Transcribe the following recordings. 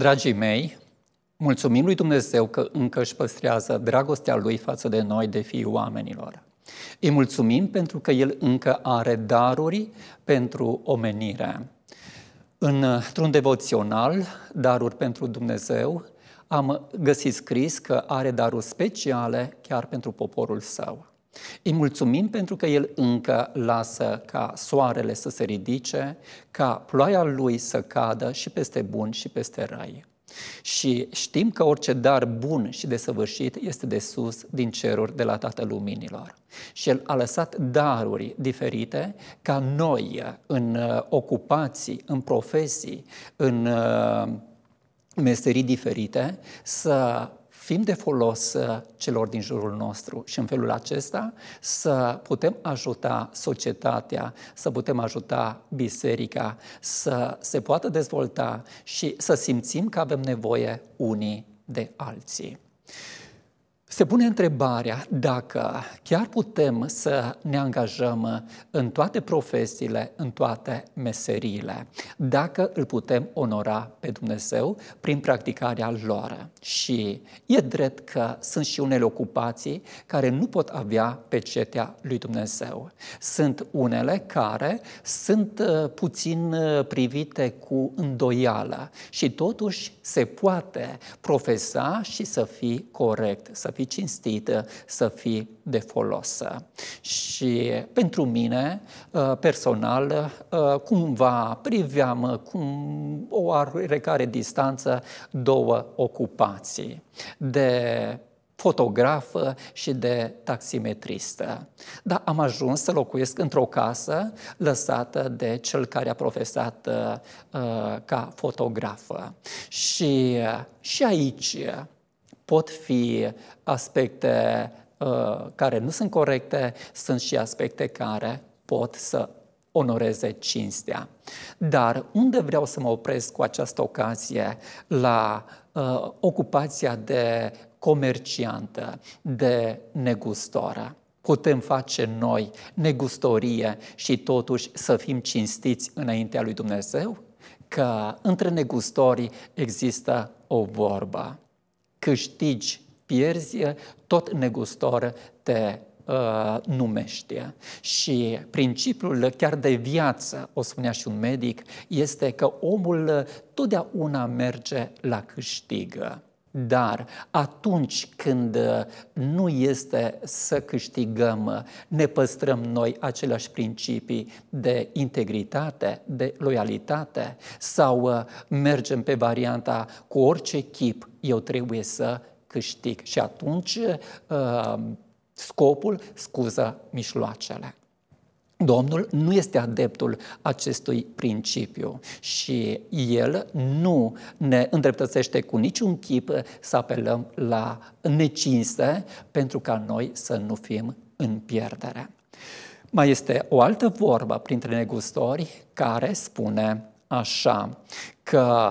dragii mei, mulțumim lui Dumnezeu că încă își păstrează dragostea lui față de noi, de fii oamenilor. Îi mulțumim pentru că El încă are daruri pentru omenire. Într-un devoțional, daruri pentru Dumnezeu, am găsit scris că are daruri speciale chiar pentru poporul său. Îi mulțumim pentru că El încă lasă ca soarele să se ridice, ca ploaia Lui să cadă și peste bun și peste rai. Și știm că orice dar bun și desăvârșit este de sus, din ceruri, de la Tatăl Luminilor. Și El a lăsat daruri diferite ca noi, în uh, ocupații, în profesii, în uh, meserii diferite, să fim de folos uh, celor din jurul nostru și în felul acesta să putem ajuta societatea, să putem ajuta biserica să se poată dezvolta și să simțim că avem nevoie unii de alții. Se pune întrebarea dacă chiar putem să ne angajăm în toate profesiile, în toate meseriile, dacă îl putem onora pe Dumnezeu prin practicarea lor. Și e drept că sunt și unele ocupații care nu pot avea pecetea lui Dumnezeu. Sunt unele care sunt uh, puțin uh, privite cu îndoială și totuși se poate profesa și să fii corect, să fii fii cinstită, să fii de folos. Și pentru mine, uh, personal, uh, cumva priveam cu o oarecare distanță două ocupații de fotografă și de taximetristă. Dar am ajuns să locuiesc într-o casă lăsată de cel care a profesat uh, ca fotografă. Și, uh, și aici pot fi aspecte uh, care nu sunt corecte, sunt și aspecte care pot să onoreze cinstea. Dar unde vreau să mă opresc cu această ocazie? La uh, ocupația de comerciantă, de negustoră. Putem face noi negustorie și totuși să fim cinstiți înaintea lui Dumnezeu? Că între negustori există o vorbă câștigi, pierzi, tot negustor te uh, numește. Și principiul chiar de viață, o spunea și un medic, este că omul totdeauna merge la câștigă. Dar atunci când uh, nu este să câștigăm, uh, ne păstrăm noi aceleași principii de integritate, de loialitate sau uh, mergem pe varianta cu orice chip eu trebuie să câștig și atunci scopul scuză mișloacele. Domnul nu este adeptul acestui principiu și el nu ne îndreptățește cu niciun chip să apelăm la necinste pentru ca noi să nu fim în pierdere. Mai este o altă vorbă printre negustori care spune așa că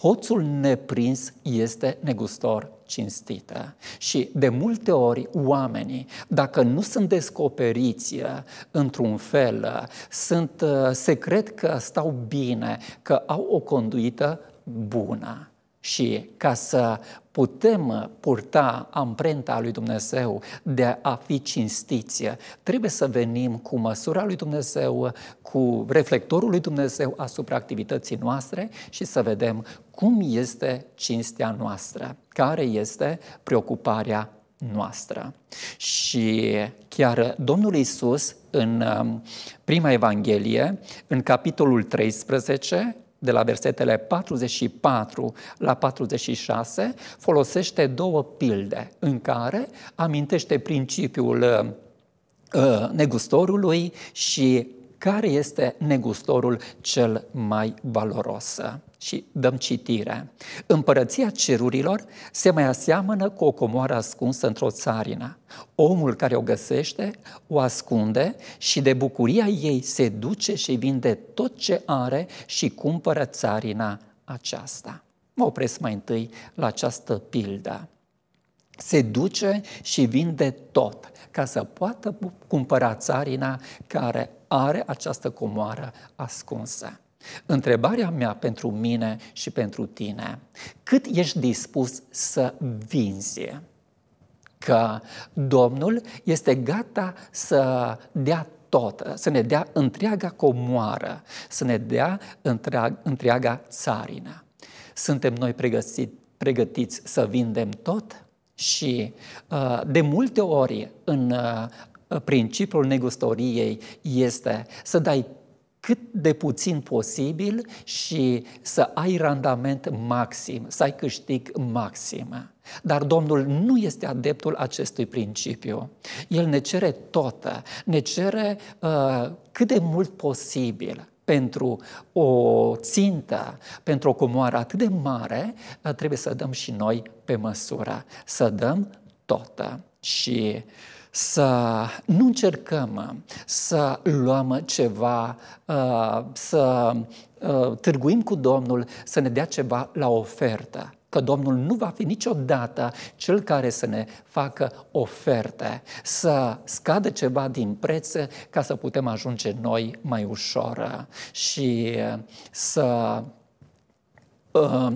hoțul neprins este negustor cinstită. Și de multe ori oamenii, dacă nu sunt descoperiți uh, într-un fel, uh, sunt, uh, se cred că stau bine, că au o conduită bună. Și ca să putem purta amprenta lui Dumnezeu de a fi cinstiți, trebuie să venim cu măsura lui Dumnezeu, cu reflectorul lui Dumnezeu asupra activității noastre și să vedem cum este cinstea noastră, care este preocuparea noastră. Și chiar Domnul Isus în um, prima Evanghelie, în capitolul 13, de la versetele 44 la 46, folosește două pilde în care amintește principiul uh, uh, negustorului și care este negustorul cel mai valoros. Și dăm citire. Împărăția cerurilor se mai aseamănă cu o comoară ascunsă într-o țarină. Omul care o găsește o ascunde și de bucuria ei se duce și vinde tot ce are și cumpără țarina aceasta. Mă opresc mai întâi la această pildă. Se duce și vinde tot ca să poată cumpăra țarina care are această comoară ascunsă. Întrebarea mea pentru mine și pentru tine, cât ești dispus să vinzi? Că Domnul este gata să dea tot, să ne dea întreaga comoară, să ne dea întreag, întreaga țarină. Suntem noi pregătit, pregătiți să vindem tot? Și uh, de multe ori în uh, principiul negustoriei este să dai cât de puțin posibil și să ai randament maxim, să ai câștig maxim. Dar Domnul nu este adeptul acestui principiu. El ne cere tot, ne cere uh, cât de mult posibil pentru o țintă, pentru o comoară atât de mare, uh, trebuie să dăm și noi pe măsură, să dăm tot. Și uh, să nu încercăm uh, să luăm ceva, uh, să uh, târguim cu Domnul să ne dea ceva la ofertă că Domnul nu va fi niciodată cel care să ne facă oferte, să scadă ceva din preț ca să putem ajunge noi mai ușor și să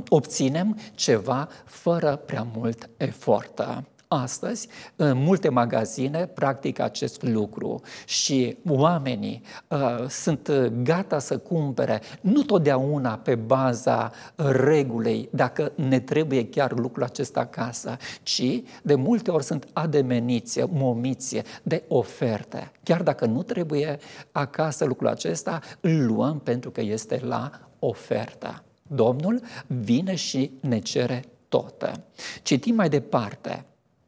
obținem ceva fără prea mult efort. Astăzi, în multe magazine, practic acest lucru și oamenii uh, sunt uh, gata să cumpere, nu totdeauna pe baza regulei, dacă ne trebuie chiar lucrul acesta acasă, ci de multe ori sunt ademeniți, momiți de oferte. Chiar dacă nu trebuie acasă lucrul acesta, îl luăm pentru că este la oferta. Domnul vine și ne cere tot. Citim mai departe.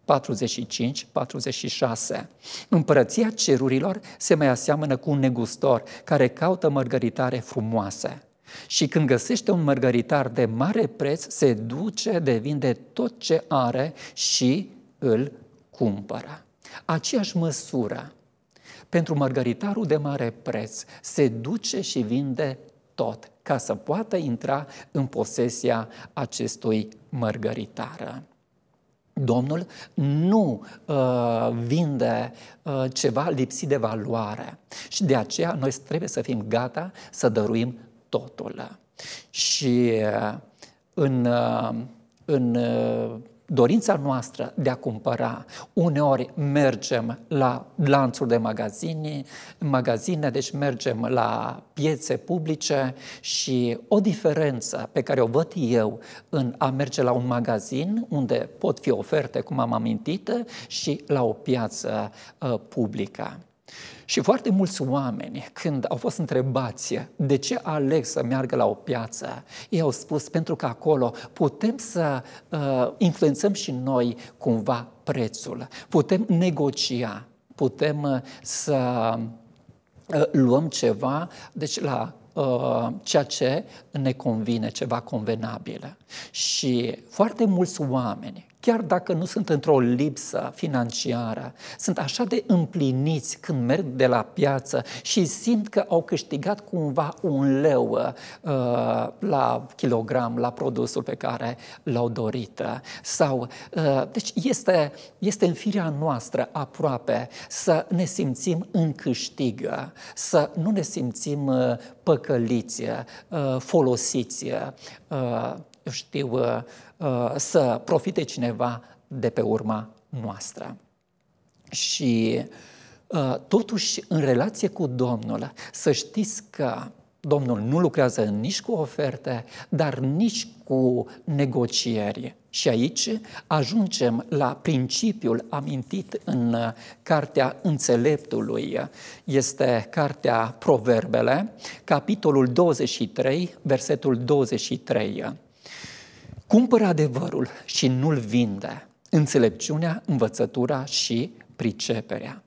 45-46. Împărăția cerurilor se mai aseamănă cu un negustor care caută mărgăritare frumoase. Și când găsește un mărgăritar de mare preț, se duce de vinde tot ce are și îl cumpără. Aceeași măsură pentru mărgăritarul de mare preț se duce și vinde tot ca să poată intra în posesia acestui mărgăritară. Domnul nu uh, vinde uh, ceva lipsit de valoare. Și de aceea noi trebuie să fim gata să dăruim totul. Și uh, în, uh, în uh, dorința noastră de a cumpăra. Uneori mergem la lanțuri de magazine, magazine, deci mergem la piețe publice și o diferență pe care o văd eu în a merge la un magazin unde pot fi oferte, cum am amintit, și la o piață uh, publică. Și foarte mulți oameni, când au fost întrebați de ce aleg să meargă la o piață, ei au spus pentru că acolo putem să uh, influențăm și noi cumva prețul, putem negocia, putem uh, să uh, luăm ceva, deci la uh, ceea ce ne convine, ceva convenabil. Și foarte mulți oameni chiar dacă nu sunt într-o lipsă financiară, sunt așa de împliniți când merg de la piață și simt că au câștigat cumva un leu uh, la kilogram, la produsul pe care l-au dorit. Sau, uh, deci este, este în firea noastră aproape să ne simțim în câștig, să nu ne simțim uh, păcăliți, uh, folosiți. Uh, știu uh, uh, să profite cineva de pe urma noastră. Și uh, totuși, în relație cu Domnul, să știți că Domnul nu lucrează nici cu oferte, dar nici cu negocieri. Și aici ajungem la principiul amintit în Cartea Înțeleptului. Este Cartea Proverbele, capitolul 23, versetul 23. Cumpără adevărul și nu-l vinde. Înțelepciunea, învățătura și priceperea.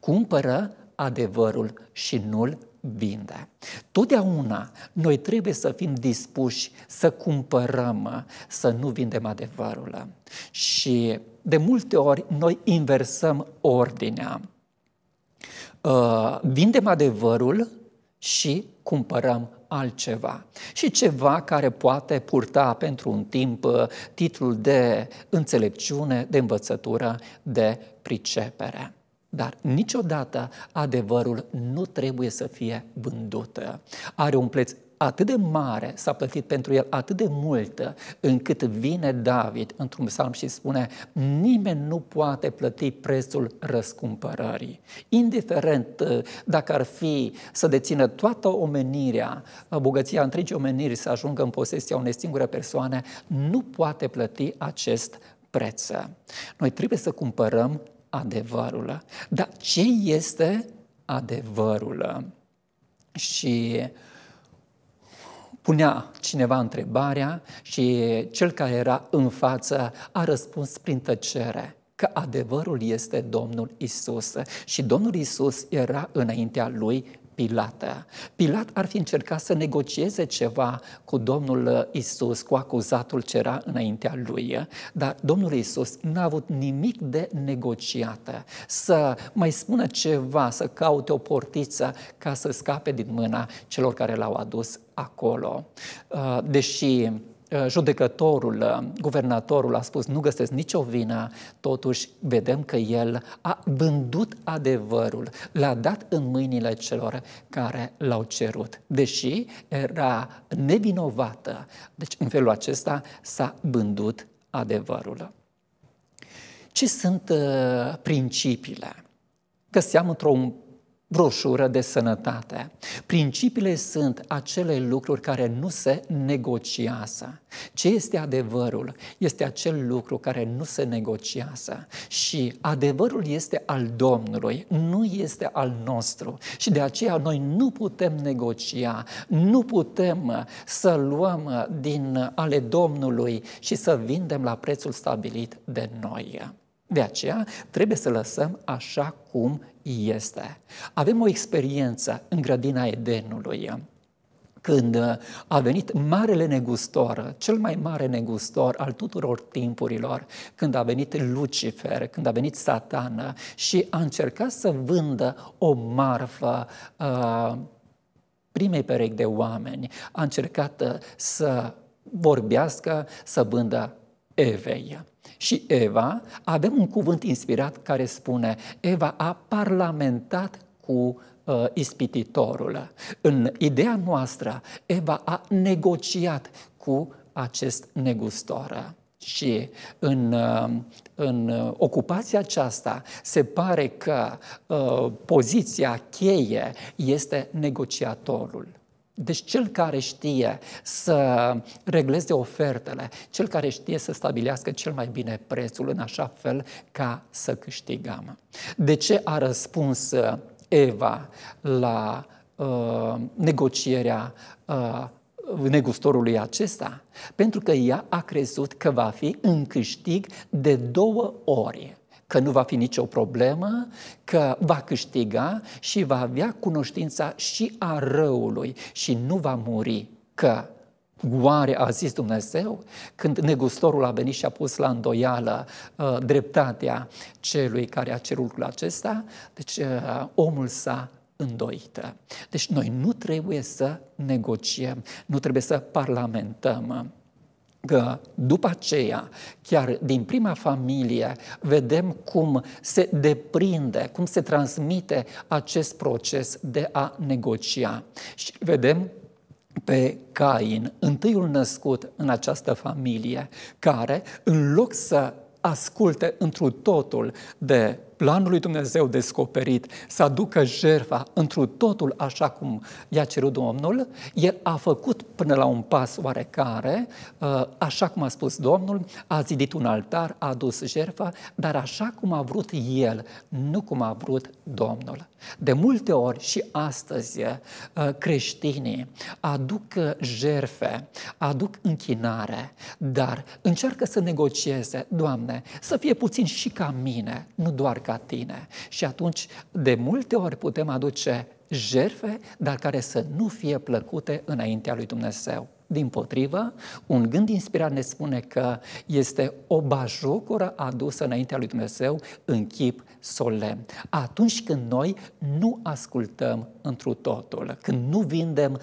Cumpără adevărul și nu-l vinde. Totdeauna noi trebuie să fim dispuși să cumpărăm, să nu vindem adevărul. Și de multe ori noi inversăm ordinea. Uh, vindem adevărul și cumpărăm altceva. Și ceva care poate purta pentru un timp uh, titlul de înțelepciune, de învățătură, de pricepere. Dar niciodată adevărul nu trebuie să fie vândut. Are un preț atât de mare, s-a plătit pentru el atât de multă, încât vine David într-un psalm și spune nimeni nu poate plăti prețul răscumpărării. Indiferent uh, dacă ar fi să dețină toată omenirea, uh, bogăția întregii omeniri să ajungă în posesia unei singure persoane, nu poate plăti acest preț. Noi trebuie să cumpărăm adevărul. Dar ce este adevărul? Și uh, punea cineva întrebarea și cel care era în față a răspuns prin tăcere că adevărul este Domnul Isus și Domnul Isus era înaintea lui Pilată. Pilat ar fi încercat să negocieze ceva cu Domnul Isus, cu acuzatul ce era înaintea lui, dar Domnul Isus n-a avut nimic de negociat. Să mai spună ceva, să caute o portiță ca să scape din mâna celor care l-au adus acolo. Uh, deși Eh, judecătorul, eh, guvernatorul a spus nu găsesc nicio vină, totuși vedem că el a vândut adevărul, l-a dat în mâinile celor care l-au cerut, deși era nevinovată. Deci în felul acesta s-a vândut adevărul. Ce sunt eh, principiile? Găseam într-un broșură de sănătate. Principiile sunt acele lucruri care nu se negociază. Ce este adevărul? Este acel lucru care nu se negociază. Și adevărul este al Domnului, nu este al nostru. Și de aceea noi nu putem negocia, nu putem uh, să luăm uh, din uh, ale Domnului și să vindem la prețul stabilit de noi. De aceea trebuie să lăsăm așa cum este. Avem o experiență în grădina Edenului, când uh, a venit marele negustor, cel mai mare negustor al tuturor timpurilor, când a venit Lucifer, când a venit Satana uh, și a încercat să vândă o marfă uh, primei perechi de oameni, a încercat uh, să vorbească, să vândă Evei și Eva, avem un cuvânt inspirat care spune Eva a parlamentat cu uh, ispititorul. În ideea noastră, Eva a negociat cu acest negustor. Și în, uh, în ocupația aceasta se pare că uh, poziția cheie este negociatorul. Deci cel care știe să regleze ofertele, cel care știe să stabilească cel mai bine prețul în așa fel ca să câștigăm. De ce a răspuns uh, Eva la uh, negocierea uh, negustorului acesta? Pentru că ea a crezut că va fi în câștig de două ori că nu va fi nicio problemă, că va câștiga și va avea cunoștința și a răului și nu va muri, că Oare a zis Dumnezeu când negustorul a venit și a pus la îndoială uh, dreptatea celui care a cerut lucrul acesta? Deci uh, omul s-a îndoit. Deci noi nu trebuie să negociem, nu trebuie să parlamentăm că după aceea, chiar din prima familie, vedem cum se deprinde, cum se transmite acest proces de a negocia. Și vedem pe Cain, întâiul născut în această familie, care, în loc să asculte întru totul de planul lui Dumnezeu descoperit, să aducă jertfa întru totul așa cum i-a cerut Domnul, el a făcut până la un pas oarecare, uh, așa cum a spus Domnul, a zidit un altar, a adus jertfa, dar așa cum a vrut el, nu cum a vrut Domnul. De multe ori și astăzi uh, creștinii aduc jerfe, aduc închinare, dar încearcă să negocieze, Doamne, să fie puțin și ca mine, nu doar ca tine. Și atunci, de multe ori putem aduce jerfe, dar care să nu fie plăcute înaintea lui Dumnezeu. Din potrivă, un gând inspirat ne spune că este o bajocură adusă înaintea lui Dumnezeu în chip solemn. Atunci când noi nu ascultăm întru totul, când nu vindem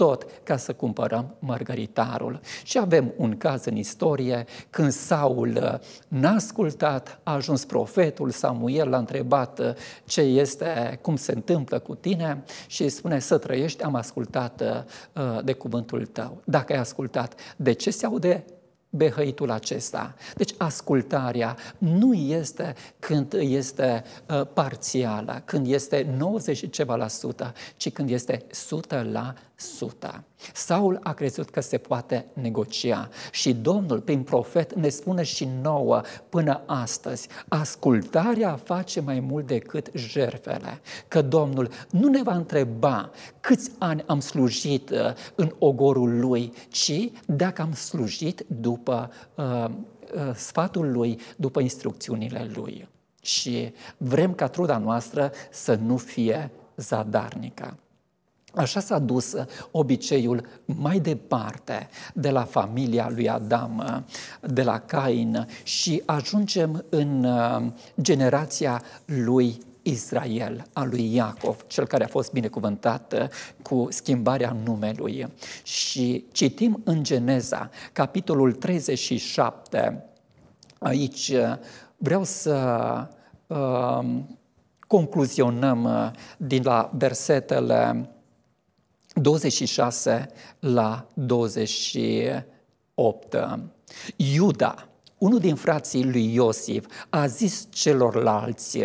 tot ca să cumpărăm mărgăritarul. Și avem un caz în istorie când Saul uh, n-a ascultat, a ajuns profetul Samuel, l-a întrebat uh, ce este, cum se întâmplă cu tine și spune să trăiești, am ascultat uh, de cuvântul tău. Dacă ai ascultat, de ce se aude behăitul acesta. Deci ascultarea nu este când este uh, parțială, când este 90 și ceva la sută, ci când este 100 la suta. Saul a crezut că se poate negocia și Domnul, prin profet, ne spune și nouă până astăzi, ascultarea face mai mult decât jerfele, că Domnul nu ne va întreba câți ani am slujit uh, în ogorul Lui, ci dacă am slujit după uh, uh, sfatul Lui, după instrucțiunile Lui. Și vrem ca truda noastră să nu fie zadarnică. Așa s-a dus obiceiul mai departe de la familia lui Adam, de la Cain și ajungem în uh, generația lui Israel, a lui Iacov, cel care a fost binecuvântat uh, cu schimbarea numelui. Și citim în Geneza, capitolul 37, aici uh, vreau să uh, concluzionăm din la versetele 26 la 28. Iuda, unul din frații lui Iosif, a zis celorlalți,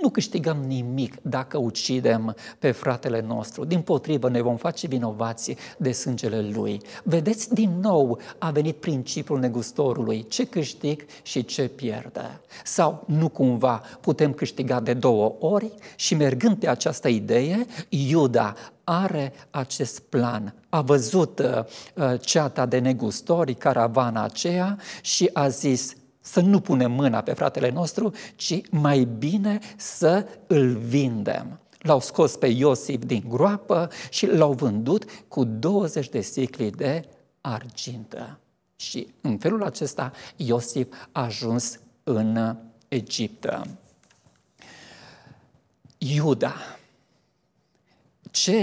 nu câștigăm nimic dacă ucidem pe fratele nostru. Din potrivă, ne vom face vinovați de sângele lui. Vedeți, din nou a venit principiul negustorului. Ce câștig și ce pierde. Sau nu cumva putem câștiga de două ori? Și mergând pe această idee, Iuda are acest plan. A văzut uh, uh, ceata de negustori, caravana aceea și a zis să nu punem mâna pe fratele nostru, ci mai bine să îl vindem. L-au scos pe Iosif din groapă și l-au vândut cu 20 de sicli de argintă. Și în felul acesta Iosif a ajuns în Egipt. Iuda, ce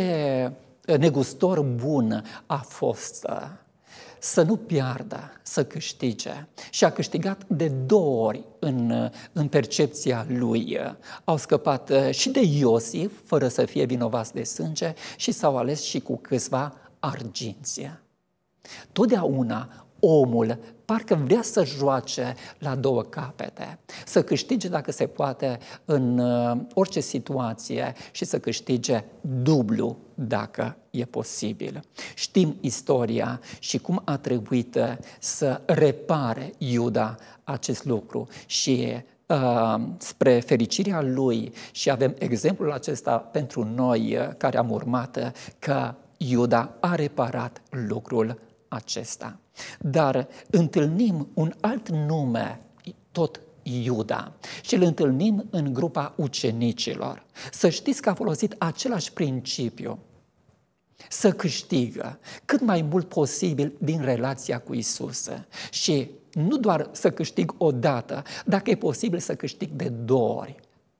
eh, negustor bun a fost eh, să nu piardă, să câștige. Și a câștigat de două ori în, eh, în percepția lui. Au scăpat și de Iosif, fără să fie vinovați de sânge, și s-au ales și cu câțiva arginție. Totdeauna omul parcă vrea să joace la două capete, să câștige, dacă se poate, în uh, orice situație și să câștige dublu dacă e posibil. Știm istoria și cum a trebuit uh, să repare Iuda acest lucru și uh, spre fericirea lui și avem exemplul acesta pentru noi care am urmat că Iuda a reparat lucrul acesta. Dar întâlnim un alt nume, tot Iuda, și îl întâlnim în grupa ucenicilor. Să știți că a folosit același principiu, să câștigă cât mai mult posibil din relația cu Isus și nu doar să câștig o dată, dacă e posibil să câștig de două ori.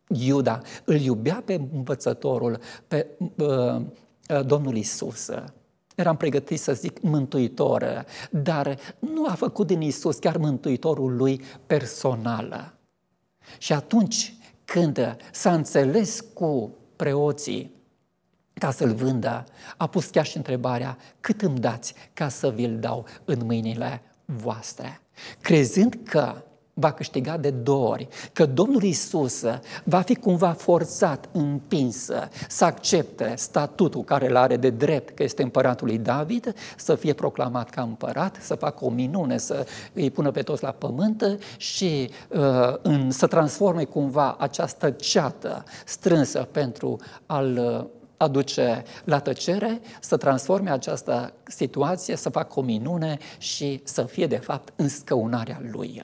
Iuda îl iubea pe învățătorul, pe uh, Domnul Isus eram pregătit să zic mântuitor, dar nu a făcut din Isus chiar mântuitorul lui personal. Și atunci când s-a înțeles cu preoții ca să-l vândă, a pus chiar și întrebarea, cât îmi dați ca să vi-l dau în mâinile voastre? Crezând că va câștiga de două ori, că Domnul Isus uh, va fi cumva forțat, împins uh, să accepte statutul care îl are de drept, că este împăratul lui David, să fie proclamat ca împărat, să facă o minune, să îi pună pe toți la pământ uh, și uh, în, să transforme cumva această ceată strânsă pentru a aduce la tăcere, să transforme această situație, să facă o minune și să fie, de fapt, înscăunarea lui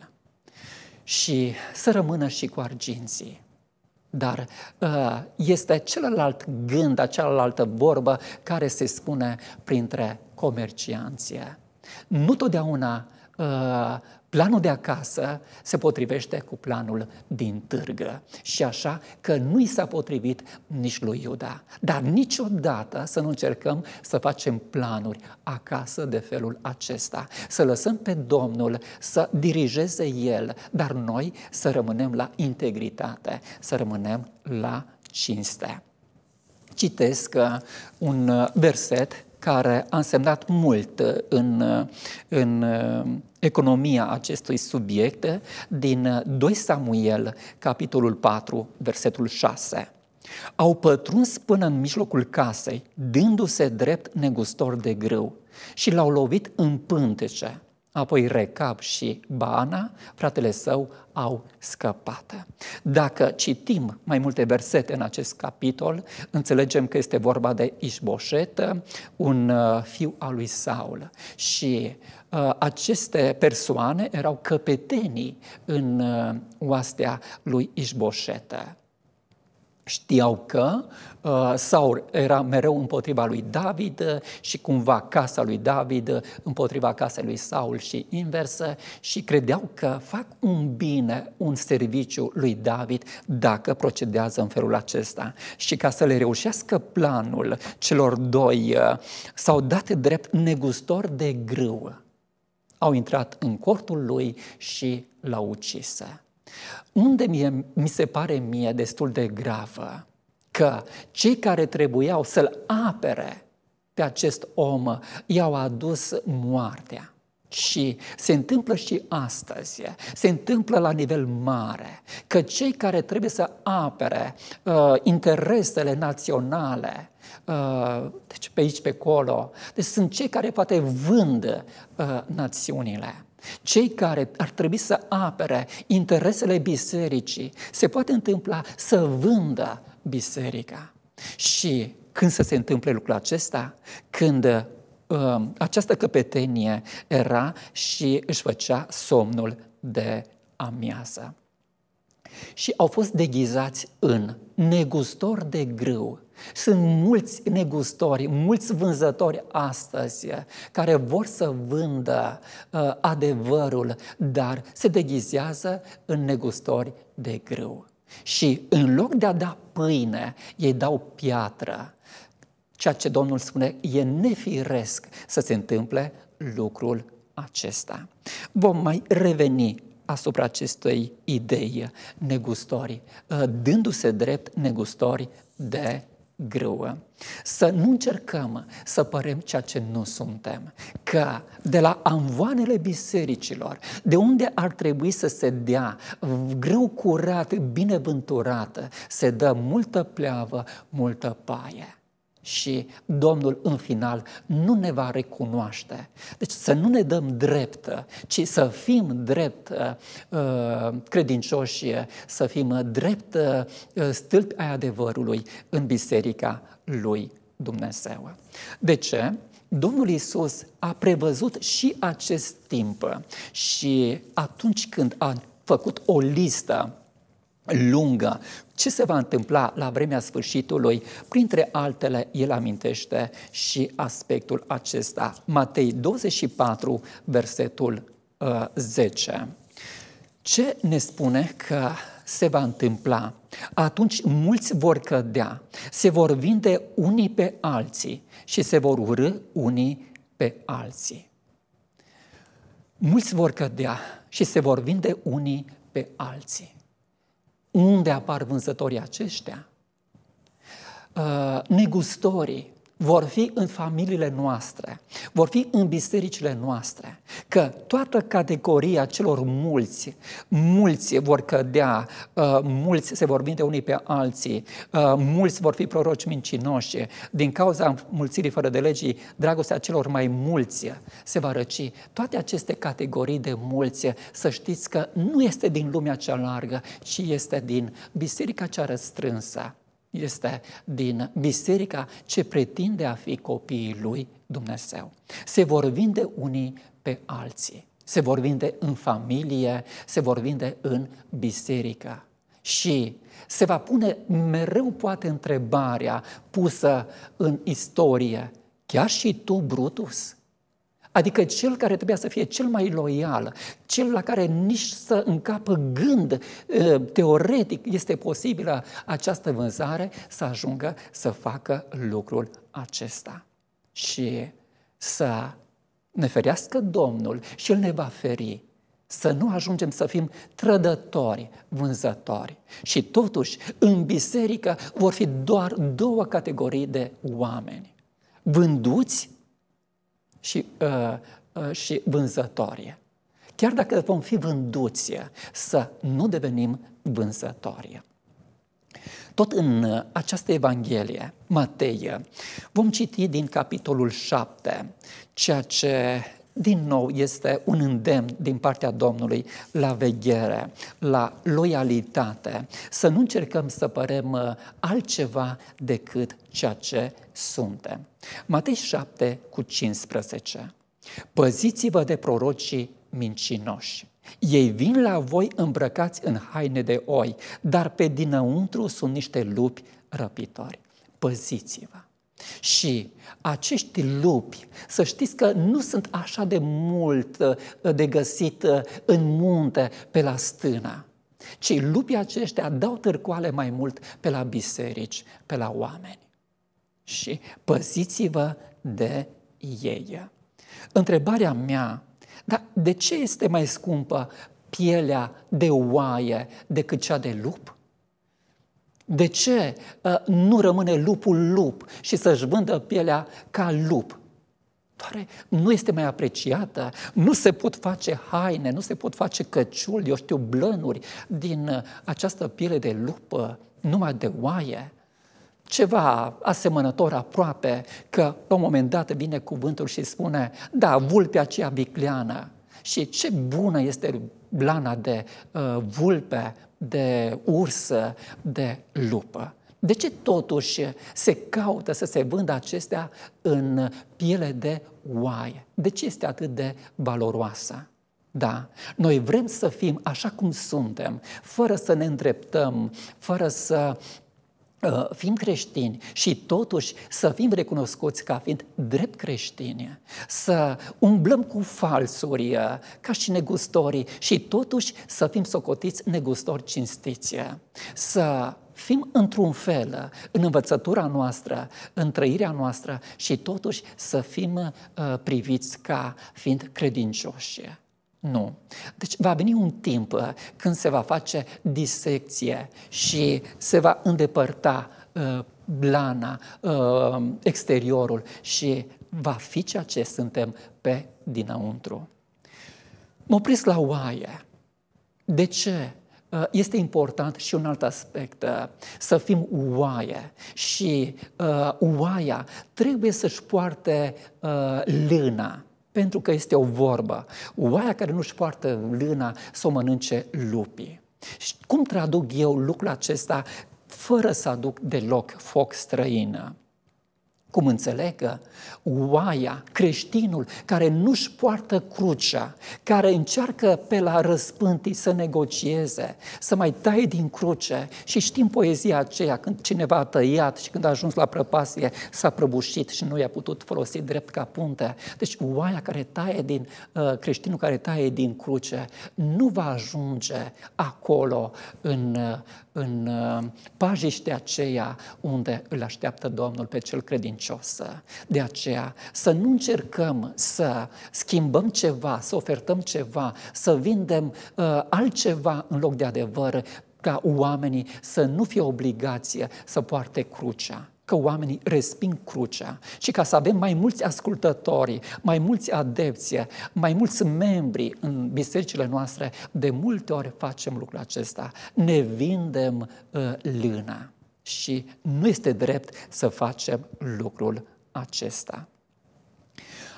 și să rămână și cu arginții. Dar uh, este celălalt gând, acealaltă vorbă care se spune printre comercianții. Nu totdeauna uh, Planul de acasă se potrivește cu planul din târgă și așa că nu i s-a potrivit nici lui Iuda. Dar niciodată să nu încercăm să facem planuri acasă de felul acesta. Să lăsăm pe Domnul să dirigeze El, dar noi să rămânem la integritate, să rămânem la cinste. Citesc uh, un uh, verset care a însemnat mult uh, în, uh, în uh, economia acestui subiect, din 2 Samuel, capitolul 4, versetul 6. Au pătruns până în mijlocul casei, dându-se drept negustor de grâu și l-au lovit în pântece apoi Recab și Bana, fratele său, au scăpat. Dacă citim mai multe versete în acest capitol, înțelegem că este vorba de Ișboșet, un uh, fiu al lui Saul. Și uh, aceste persoane erau căpetenii în uh, oastea lui Ișboșet. Știau că uh, Saul era mereu împotriva lui David uh, și cumva casa lui David uh, împotriva casei lui Saul și inversă și credeau că fac un bine, un serviciu lui David dacă procedează în felul acesta. Și ca să le reușească planul celor doi, s-au dat drept negustor de grâu. Au intrat în cortul lui și l-au ucis. Unde mie, mi se pare mie destul de gravă că cei care trebuiau să-l apere pe acest om i-au adus moartea. Și se întâmplă și astăzi, se întâmplă la nivel mare, că cei care trebuie să apere uh, interesele naționale, uh, deci pe aici, pe acolo, deci sunt cei care poate vând uh, națiunile. Cei care ar trebui să apere interesele bisericii se poate întâmpla să vândă biserica. Și când să se întâmple lucrul acesta? Când uh, această căpetenie era și își făcea somnul de amiază și au fost deghizați în negustori de grâu. Sunt mulți negustori, mulți vânzători astăzi care vor să vândă uh, adevărul, dar se deghizează în negustori de grâu. Și în loc de a da pâine, ei dau piatră. Ceea ce Domnul spune, e nefiresc să se întâmple lucrul acesta. Vom mai reveni asupra acestei idei negustori, uh, dându-se drept negustori de grâuă. Să nu încercăm să părem ceea ce nu suntem, că de la anvoanele bisericilor, de unde ar trebui să se dea grâu curat, binevânturat, se dă multă pleavă, multă paie și Domnul în final nu ne va recunoaște. Deci să nu ne dăm drept, ci să fim drept uh, uh, credincioși, să fim drept uh, stâlpi ai adevărului în biserica lui Dumnezeu. De ce? Domnul Isus a prevăzut și acest timp și atunci când a făcut o listă lungă ce se va întâmpla la vremea sfârșitului? Printre altele, el amintește și aspectul acesta. Matei 24, versetul 10. Uh, Ce ne spune că se va întâmpla? Atunci mulți vor cădea, se vor vinde unii pe alții și se vor urâ unii pe alții. Mulți vor cădea și se vor vinde unii pe alții. Unde apar vânzătorii aceștia? Uh, negustorii, vor fi în familiile noastre, vor fi în bisericile noastre, că toată categoria celor mulți, mulți vor cădea, uh, mulți se vor vinde unii pe alții, uh, mulți vor fi proroci mincinoși, din cauza mulțirii fără de legii, dragostea celor mai mulți se va răci. Toate aceste categorii de mulți, să știți că nu este din lumea cea largă, ci este din biserica cea răstrânsă este din biserica ce pretinde a fi copiii lui Dumnezeu. Se vor vinde unii pe alții, se vor vinde în familie, se vor vinde în biserică. Și se va pune mereu poate întrebarea pusă în istorie, chiar și tu, Brutus, Adică cel care trebuia să fie cel mai loial, cel la care nici să încapă gând teoretic este posibilă această vânzare, să ajungă să facă lucrul acesta. Și să ne ferească Domnul și El ne va feri să nu ajungem să fim trădători, vânzători. Și totuși, în biserică vor fi doar două categorii de oameni. Vânduți și, uh, uh, și vânzătorie. Chiar dacă vom fi vânduți, să nu devenim vânzători. Tot în uh, această Evanghelie, Matei, vom citi din capitolul 7, ceea ce din nou este un îndemn din partea Domnului la veghere, la loialitate, să nu încercăm să părem uh, altceva decât ceea ce suntem. Matei 7 cu 15. Păziți-vă de prorocii mincinoși. Ei vin la voi îmbrăcați în haine de oi, dar pe dinăuntru sunt niște lupi răpitori. Păziți-vă! Și acești lupi, să știți că nu sunt așa de mult uh, de găsit uh, în munte pe la stână, ci lupii aceștia dau târcoale mai mult pe la biserici, pe la oameni și păziți-vă de ei. Întrebarea mea, dar de ce este mai scumpă pielea de oaie decât cea de lup? De ce ă, nu rămâne lupul lup și să-și vândă pielea ca lup? Doare nu este mai apreciată, nu se pot face haine, nu se pot face căciuli, eu știu, blănuri din ă, această piele de lupă, numai de oaie ceva asemănător aproape, că la un moment dat vine cuvântul și spune, da, vulpea aceea vicleană. Și ce bună este blana de uh, vulpe, de ursă, de lupă. De ce totuși se caută să se vândă acestea în piele de oaie? De ce este atât de valoroasă? Da, noi vrem să fim așa cum suntem, fără să ne îndreptăm, fără să Ă, fim creștini și totuși să fim recunoscuți ca fiind drept creștini, să umblăm cu falsuri ă, ca și negustorii și totuși să fim socotiți negustori cinstiți, să fim într-un fel ă, în învățătura noastră, în trăirea noastră și totuși să fim priviți ca fiind credincioși. Nu. Deci va veni un timp uh, când se va face disecție și se va îndepărta blana, uh, uh, exteriorul și va fi ceea ce suntem pe dinăuntru. Mă opresc la oaie. De ce? Este important și un alt aspect, să fim oaie și uh, oaia trebuie să-și poarte uh, lâna pentru că este o vorbă. Oaia care nu-și poartă lâna să o mănânce lupii. Și cum traduc eu lucrul acesta fără să aduc deloc foc străină? Cum înțelegă oaia, creștinul care nu-și poartă crucea, care încearcă pe la răspântii să negocieze, să mai taie din cruce și știm poezia aceea când cineva a tăiat și când a ajuns la prăpastie s-a prăbușit și nu i-a putut folosi drept ca punte. Deci oaia care taie din, uh, creștinul care taie din cruce nu va ajunge acolo în, uh, în uh, pajiștea aceea unde îl așteaptă Domnul pe cel credin credinciosă. De aceea să nu încercăm să schimbăm ceva, să ofertăm ceva, să vindem uh, altceva în loc de adevăr, ca oamenii să nu fie obligație să poarte crucea că oamenii resping crucea și ca să avem mai mulți ascultători, mai mulți adepți, mai mulți membri în bisericile noastre, de multe ori facem lucrul acesta. Ne vindem uh, lâna și nu este drept să facem lucrul acesta.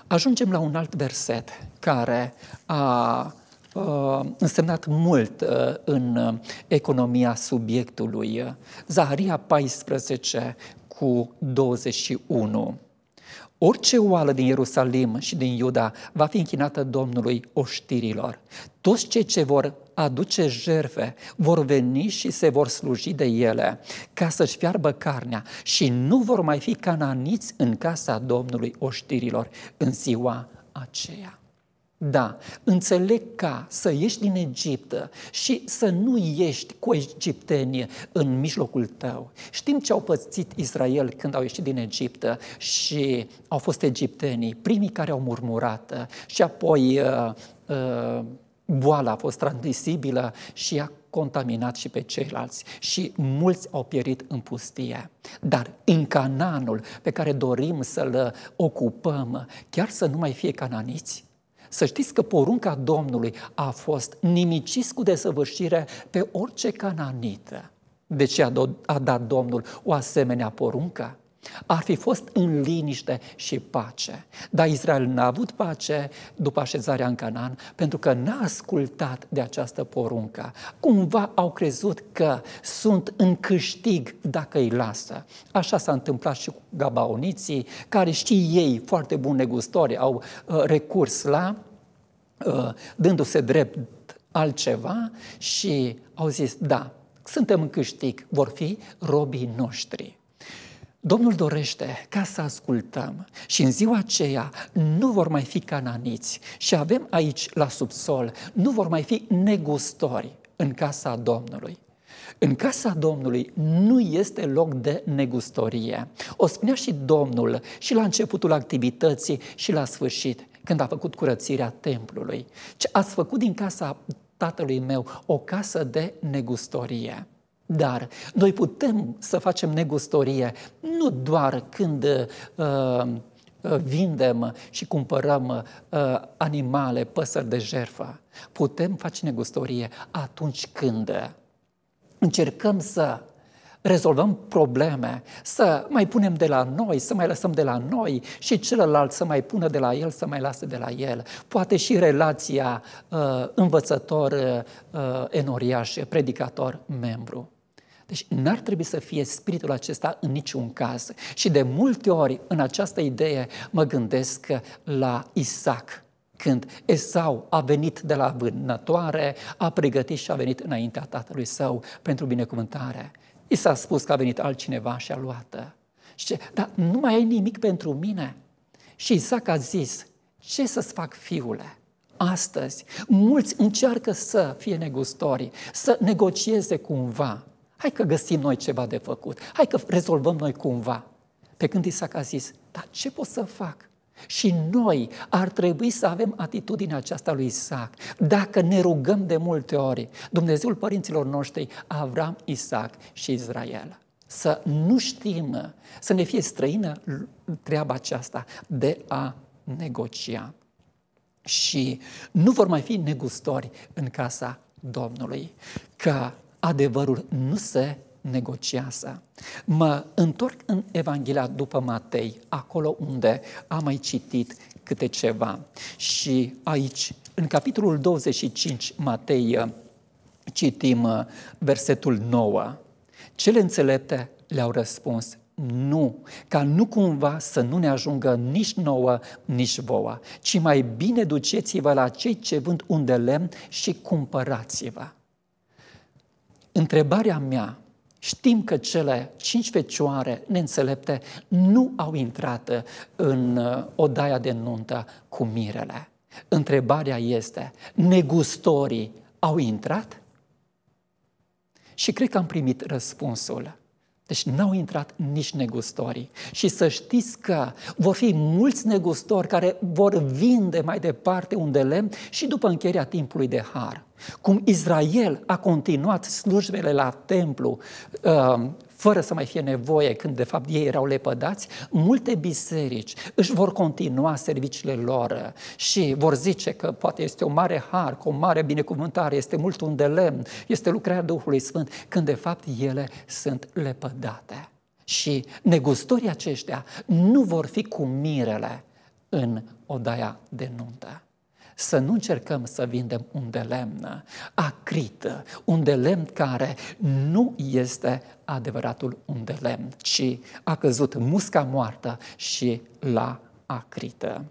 Ajungem la un alt verset care a însemnat mult în economia subiectului. Zaharia 14 cu 21. Orice oală din Ierusalim și din Iuda va fi închinată Domnului oștirilor. Toți cei ce vor aduce jerfe, vor veni și se vor sluji de ele ca să-și fiarbă carnea și nu vor mai fi cananiți în casa Domnului oștirilor în ziua aceea. Da, înțeleg ca să ieși din Egipt și să nu ieși cu egiptenii în mijlocul tău. Știm ce au pățit Israel când au ieșit din Egipt și au fost egiptenii primii care au murmurat și apoi uh, uh, boala a fost transmisibilă și a contaminat și pe ceilalți și mulți au pierit în pustie. Dar în Cananul pe care dorim să-l ocupăm, chiar să nu mai fie cananiți, să știți că porunca Domnului a fost nimiciți cu desăvârșire pe orice cananită. De ce a, a dat Domnul o asemenea poruncă? Ar fi fost în liniște și pace. Dar Israel n-a avut pace după așezarea în Canaan pentru că n-a ascultat de această poruncă. Cumva au crezut că sunt în câștig dacă îi lasă. Așa s-a întâmplat și cu gabaoniții, care și ei, foarte buni negustori, au uh, recurs la, uh, dându-se drept altceva și au zis, da, suntem în câștig, vor fi robii noștri. Domnul dorește ca să ascultăm și în ziua aceea nu vor mai fi cananiți și avem aici la subsol, nu vor mai fi negustori în casa Domnului. În casa Domnului nu este loc de negustorie. O spunea și Domnul și la începutul activității și la sfârșit, când a făcut curățirea templului. Ce ați făcut din casa tatălui meu o casă de negustorie. Dar noi putem să facem negustorie nu doar când uh, uh vindem și cumpărăm uh, animale, păsări de jerfă. Putem face negustorie atunci când încercăm să rezolvăm probleme, să mai punem de la noi, să mai lăsăm de la noi și celălalt să mai pună de la el, să mai lasă de la el. Poate și relația uh, învățător-enoriaș, uh, uh predicator-membru. Deci n-ar trebui să fie spiritul acesta în niciun caz. Și de multe ori în această idee mă gândesc la Isaac, când Esau a venit de la vânătoare, a pregătit și a venit înaintea tatălui său pentru binecuvântare. I s-a spus că a venit altcineva și a luat. Și ce? dar nu mai ai nimic pentru mine. Și Isaac a zis, ce să-ți fac fiule? Astăzi, mulți încearcă să fie negustori, să negocieze cumva hai că găsim noi ceva de făcut, hai că rezolvăm noi cumva. Pe când Isaac a zis, dar ce pot să fac? Și noi ar trebui să avem atitudinea aceasta lui Isaac. Dacă ne rugăm de multe ori, Dumnezeul părinților noștri, Avram, Isaac și Israel. Să nu știm, să ne fie străină treaba aceasta de a negocia. Și nu vor mai fi negustori în casa Domnului. Că adevărul nu se negociază. Mă întorc în Evanghelia după Matei, acolo unde am mai citit câte ceva. Și aici, în capitolul 25, Matei, uh, citim uh, versetul 9. Cele înțelepte le-au răspuns, nu, ca nu cumva să nu ne ajungă nici nouă, nici vouă, ci mai bine duceți-vă la cei ce vând unde lemn și cumpărați-vă. Întrebarea mea, știm că cele cinci fecioare neînțelepte nu au intrat uh, în uh, odaia de nuntă cu mirele. Întrebarea este, negustorii au intrat? Și cred că am primit răspunsul. Deci n-au intrat nici negustorii. Și să știți că vor fi mulți negustori care vor vinde mai departe un de lemn și după încheierea timpului de har. Cum Israel a continuat slujbele la templu, uh, fără să mai fie nevoie, când de fapt ei erau lepădați, multe biserici își vor continua serviciile lor și vor zice că poate este o mare har, o mare binecuvântare, este mult un de lemn, este lucrarea Duhului Sfânt, când de fapt ele sunt lepădate. Și negustorii aceștia nu vor fi cu mirele în odaia de nuntă să nu încercăm să vindem un de lemn acrită, un de lemn care nu este adevăratul un de lemn, ci a căzut musca moartă și la acrită.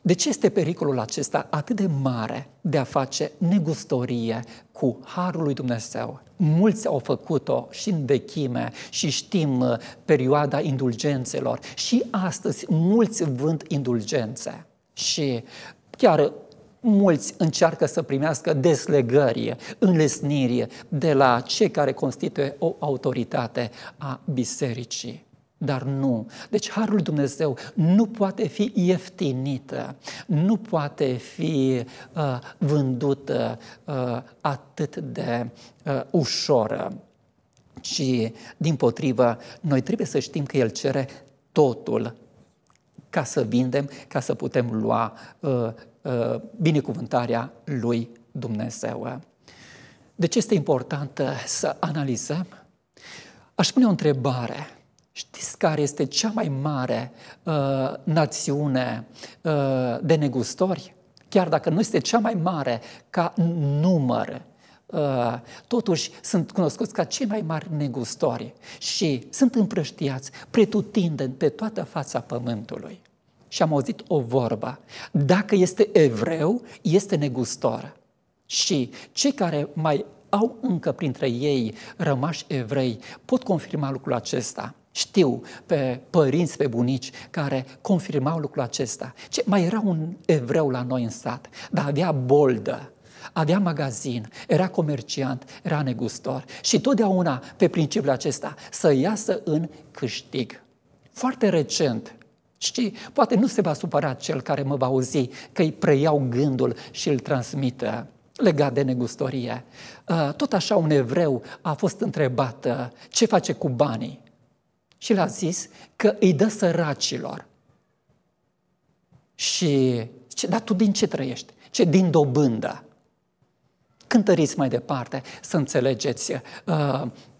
De ce este pericolul acesta atât de mare de a face negustorie cu Harul lui Dumnezeu? Mulți au făcut-o și în vechime și știm uh, perioada indulgențelor și astăzi mulți vând indulgențe. Și chiar mulți încearcă să primească deslegări, înlesniri de la cei care constituie o autoritate a bisericii. Dar nu. Deci Harul Dumnezeu nu poate fi ieftinită, nu poate fi uh, vândută uh, atât de uh, ușoră, ci, din potrivă, noi trebuie să știm că El cere totul ca să vindem, ca să putem lua uh, uh, binecuvântarea lui Dumnezeu. Deci este important uh, să analizăm? Aș pune o întrebare. Știți care este cea mai mare uh, națiune uh, de negustori? Chiar dacă nu este cea mai mare ca număr Ă, totuși sunt cunoscuți ca cei mai mari negustori și sunt împrăștiați pretutindeni pe toată fața pământului. Și am auzit o vorbă, dacă este evreu, este negustor. Și cei care mai au încă printre ei rămași evrei pot confirma lucrul acesta. Știu pe părinți, pe bunici care confirmau lucrul acesta. Ce, mai era un evreu la noi în sat, dar avea boldă avea magazin, era comerciant, era negustor și totdeauna pe principiul acesta să iasă în câștig. Foarte recent, știi, poate nu se va supăra cel care mă va auzi că îi preiau gândul și îl transmită legat de negustorie. Uh, tot așa un evreu a fost întrebat uh, ce face cu banii și l a zis că îi dă săracilor. Și ce, dar tu din ce trăiești? Ce din dobândă cântăriți mai departe să înțelegeți uh,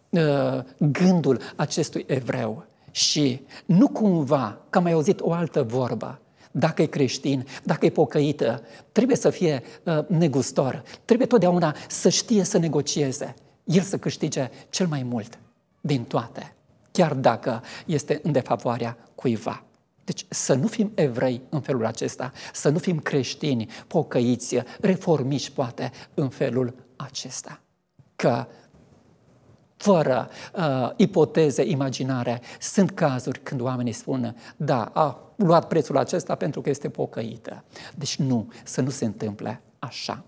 uh, gândul acestui evreu. Și nu cumva, că am mai auzit o altă vorbă, dacă e creștin, dacă e pocăită, trebuie să fie uh, negustor, trebuie totdeauna să știe să negocieze, el să câștige cel mai mult din toate, chiar dacă este în defavoarea cuiva. Deci să nu fim evrei în felul acesta, să nu fim creștini, pocăiți, reformiști poate în felul acesta. Că fără uh, ipoteze imaginare. Sunt cazuri când oamenii spun, da, a luat prețul acesta pentru că este pocăită. Deci nu, să nu se întâmple așa.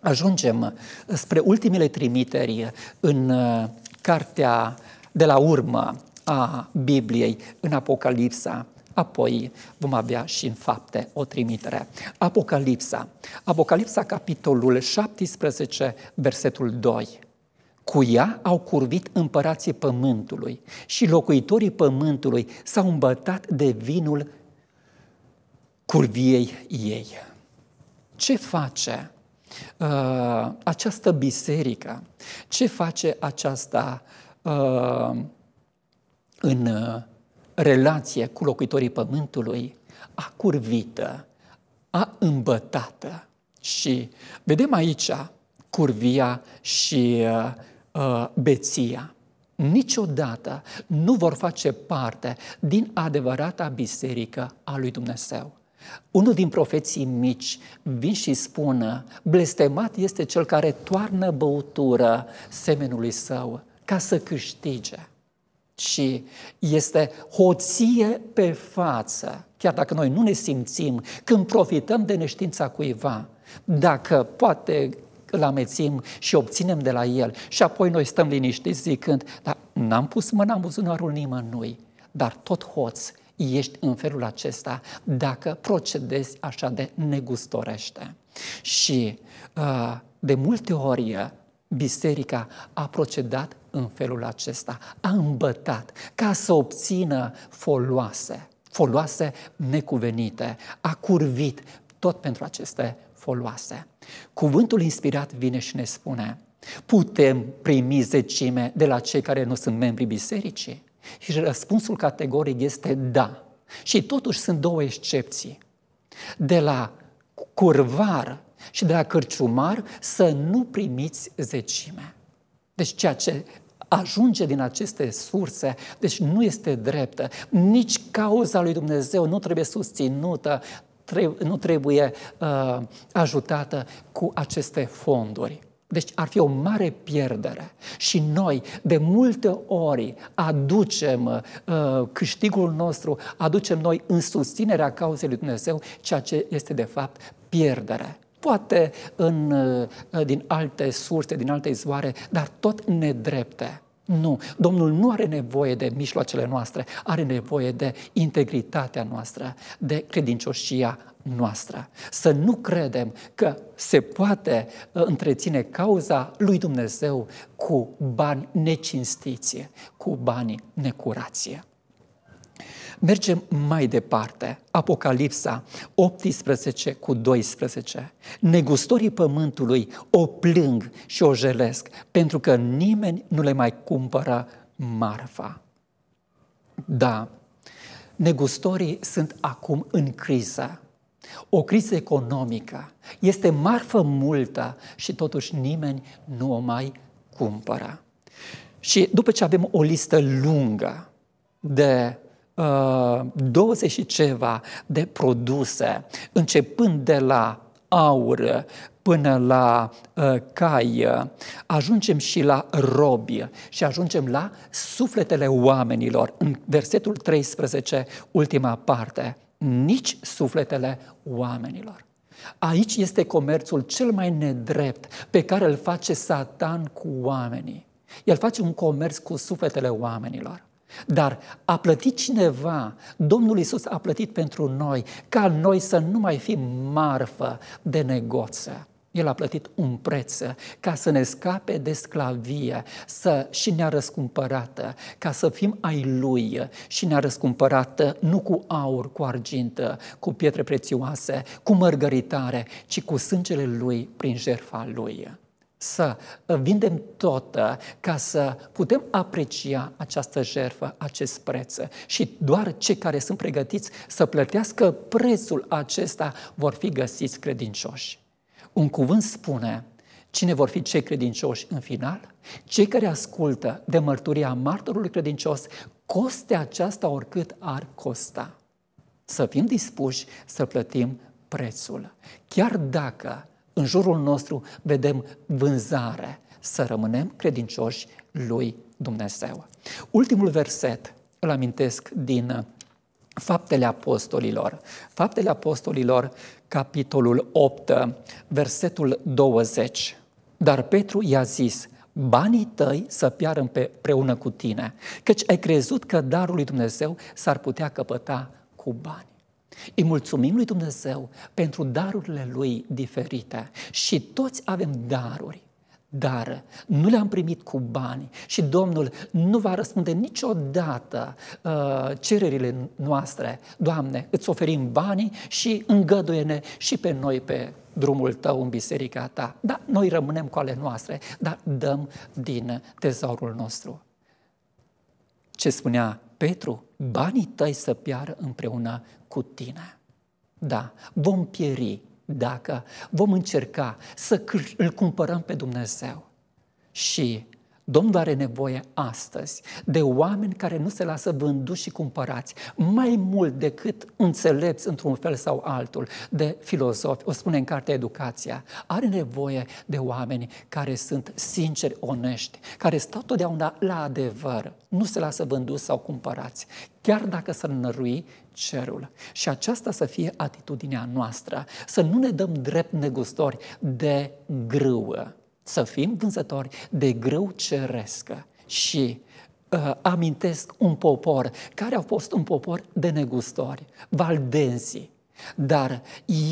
Ajungem spre ultimele trimiteri în uh, cartea de la urmă a Bibliei, în Apocalipsa, Apoi vom avea și în fapte o trimitere. Apocalipsa. Apocalipsa, capitolul 17, versetul 2. Cu ea au curvit împărații pământului și locuitorii pământului s-au îmbătat de vinul curviei ei. Ce face uh, această biserică? Ce face aceasta uh, în uh, relație cu locuitorii pământului a curvită, a îmbătată. Și vedem aici curvia și uh, beția. Niciodată nu vor face parte din adevărata biserică a lui Dumnezeu. Unul din profeții mici vin și spună, blestemat este cel care toarnă băutură semenului său ca să câștige și este hoție pe față, chiar dacă noi nu ne simțim, când profităm de neștiința cuiva, dacă poate îl amețim și obținem de la el și apoi noi stăm liniștiți zicând, dar n-am pus mâna în buzunarul nimănui, dar tot hoț ești în felul acesta dacă procedezi așa de negustorește. Și uh, de multe ori biserica a procedat în felul acesta, a îmbătat ca să obțină foloase, foloase necuvenite, a curvit tot pentru aceste foloase. Cuvântul inspirat vine și ne spune, putem primi zecime de la cei care nu sunt membri bisericii? Și răspunsul categoric este da. Și totuși sunt două excepții. De la curvar și de la cârciumar să nu primiți zecime. Deci ceea ce ajunge din aceste surse, deci nu este dreptă. Nici cauza lui Dumnezeu nu trebuie susținută, trebuie, nu trebuie uh, ajutată cu aceste fonduri. Deci ar fi o mare pierdere și noi de multe ori aducem uh, câștigul nostru, aducem noi în susținerea cauzei lui Dumnezeu, ceea ce este de fapt pierdere poate în, eh, din alte surse, din alte izvoare, dar tot nedrepte. Nu, Domnul nu are nevoie de mijloacele noastre, are nevoie de integritatea noastră, de credincioșia noastră. Să nu credem că se poate eh, întreține cauza lui Dumnezeu cu bani necinstiție, cu bani necurație. Mergem mai departe. Apocalipsa 18 cu 12. Negustorii pământului o plâng și o jelesc pentru că nimeni nu le mai cumpără marfa. Da, negustorii sunt acum în criză. O criză economică. Este marfă multă și totuși nimeni nu o mai cumpără. Și după ce avem o listă lungă de 20 uh, și ceva de produse, începând de la aur până la uh, cai, ajungem și la robi și ajungem la sufletele oamenilor. În versetul 13, ultima parte, nici sufletele oamenilor. Aici este comerțul cel mai nedrept pe care îl face Satan cu oamenii. El face un comerț cu sufletele oamenilor. Dar a plătit cineva, Domnul Isus a plătit pentru noi, ca noi să nu mai fim marfă de negoță. El a plătit un preț ca să ne scape de sclavie să, și ne-a răscumpărat, ca să fim ai Lui și ne-a răscumpărat nu cu aur, cu argint, cu pietre prețioase, cu mărgăritare, ci cu sângele Lui prin jertfa Lui să uh, vindem tot ca să putem aprecia această jertfă, acest preț. Și doar cei care sunt pregătiți să plătească prețul acesta vor fi găsiți credincioși. Un cuvânt spune, cine vor fi cei credincioși în final? Cei care ascultă de mărturia martorului credincios, coste aceasta oricât ar costa. Să fim dispuși să plătim prețul. Chiar dacă în jurul nostru vedem vânzare, să rămânem credincioși lui Dumnezeu. Ultimul verset îl amintesc din uh, Faptele Apostolilor. Faptele Apostolilor, capitolul 8, uh, versetul 20. Dar Petru i-a zis, banii tăi să piară împreună cu tine, căci ai crezut că darul lui Dumnezeu s-ar putea căpăta cu bani. Îi mulțumim lui Dumnezeu pentru darurile lui diferite și toți avem daruri, dar nu le-am primit cu bani și Domnul nu va răspunde niciodată uh, cererile noastre. Doamne, îți oferim banii și îngăduie-ne și pe noi pe drumul tău în biserica ta. Da, noi rămânem cu ale noastre, dar dăm din tezaurul nostru. Ce spunea Petru? Banii tăi să piară împreună cu tine. Da, vom pieri dacă vom încerca să îl cumpărăm pe Dumnezeu și Domnul are nevoie astăzi de oameni care nu se lasă vânduți și cumpărați, mai mult decât înțelepți într-un fel sau altul, de filozofi, o spune în cartea Educația. Are nevoie de oameni care sunt sinceri, onești, care stau totdeauna la adevăr, nu se lasă vânduți sau cumpărați, chiar dacă să nărui cerul. Și aceasta să fie atitudinea noastră, să nu ne dăm drept negustori de grâul să fim vânzători de grâu cerescă și uh, amintesc un popor care au fost un popor de negustori, valdenzii, dar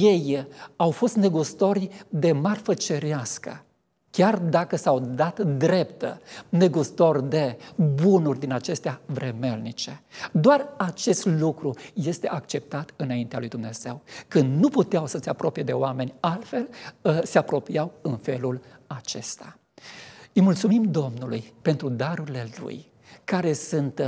ei au fost negustori de marfă cerească, chiar dacă s-au dat dreptă negustori de bunuri din acestea vremelnice. Doar acest lucru este acceptat înaintea lui Dumnezeu. Când nu puteau să se apropie de oameni altfel, uh, se apropiau în felul acesta. Îi mulțumim Domnului pentru darurile Lui, care sunt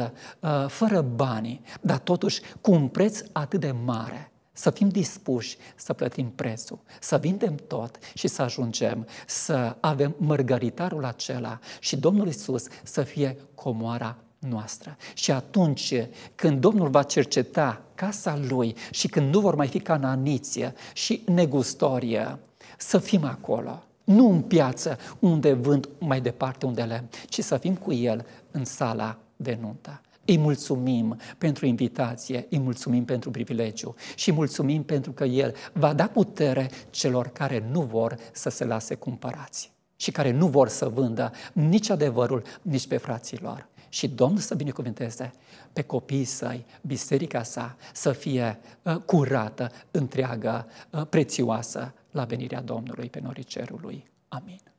uh, fără bani, dar totuși cu un preț atât de mare. Să fim dispuși să plătim prețul, să vindem tot și să ajungem să avem mărgăritarul acela și Domnul Isus să fie comoara noastră. Și atunci când Domnul va cerceta casa lui și când nu vor mai fi cananiție și negustorie, să fim acolo nu în piață unde vând mai departe un le, lemn, ci să fim cu El în sala de nuntă. Îi mulțumim pentru invitație, îi mulțumim pentru privilegiu și mulțumim pentru că El va da putere celor care nu vor să se lase cumpărați și care nu vor să vândă nici adevărul, nici pe frații lor. Și Domnul să binecuvânteze pe copiii săi, biserica sa, să fie uh, curată, întreagă, uh, prețioasă la venirea Domnului pe norii cerului. Amin.